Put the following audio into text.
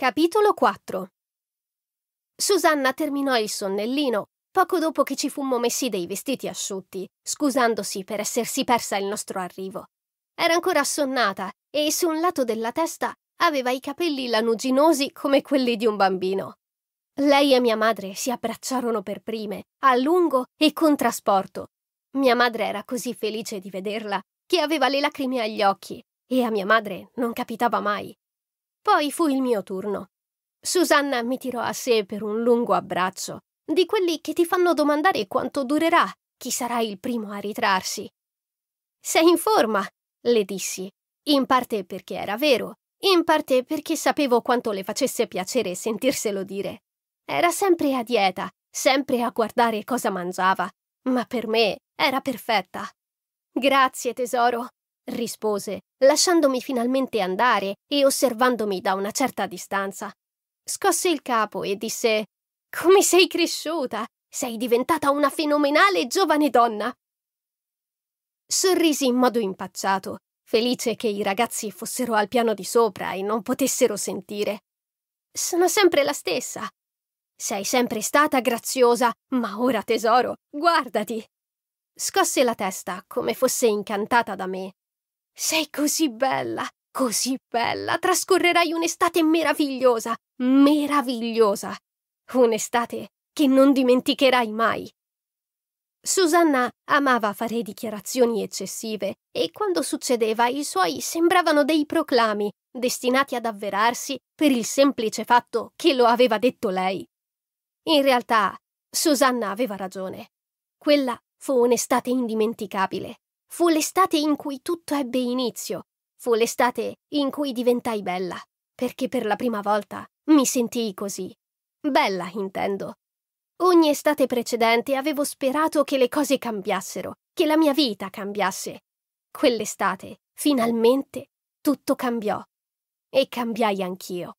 Capitolo 4 Susanna terminò il sonnellino poco dopo che ci fummo messi dei vestiti asciutti, scusandosi per essersi persa il nostro arrivo. Era ancora assonnata e su un lato della testa aveva i capelli lanuginosi come quelli di un bambino. Lei e mia madre si abbracciarono per prime, a lungo e con trasporto. Mia madre era così felice di vederla che aveva le lacrime agli occhi e a mia madre non capitava mai poi fu il mio turno. Susanna mi tirò a sé per un lungo abbraccio, di quelli che ti fanno domandare quanto durerà, chi sarà il primo a ritrarsi. Sei in forma, le dissi, in parte perché era vero, in parte perché sapevo quanto le facesse piacere sentirselo dire. Era sempre a dieta, sempre a guardare cosa mangiava, ma per me era perfetta. Grazie tesoro, rispose, lasciandomi finalmente andare e osservandomi da una certa distanza. Scosse il capo e disse Come sei cresciuta! Sei diventata una fenomenale giovane donna! Sorrisi in modo impacciato, felice che i ragazzi fossero al piano di sopra e non potessero sentire. Sono sempre la stessa. Sei sempre stata graziosa, ma ora tesoro, guardati! Scosse la testa come fosse incantata da me sei così bella, così bella, trascorrerai un'estate meravigliosa, meravigliosa. Un'estate che non dimenticherai mai. Susanna amava fare dichiarazioni eccessive e quando succedeva i suoi sembravano dei proclami destinati ad avverarsi per il semplice fatto che lo aveva detto lei. In realtà, Susanna aveva ragione. Quella fu un'estate indimenticabile. Fu l'estate in cui tutto ebbe inizio. Fu l'estate in cui diventai bella, perché per la prima volta mi sentii così. Bella, intendo. Ogni estate precedente avevo sperato che le cose cambiassero, che la mia vita cambiasse. Quell'estate, finalmente, tutto cambiò. E cambiai anch'io.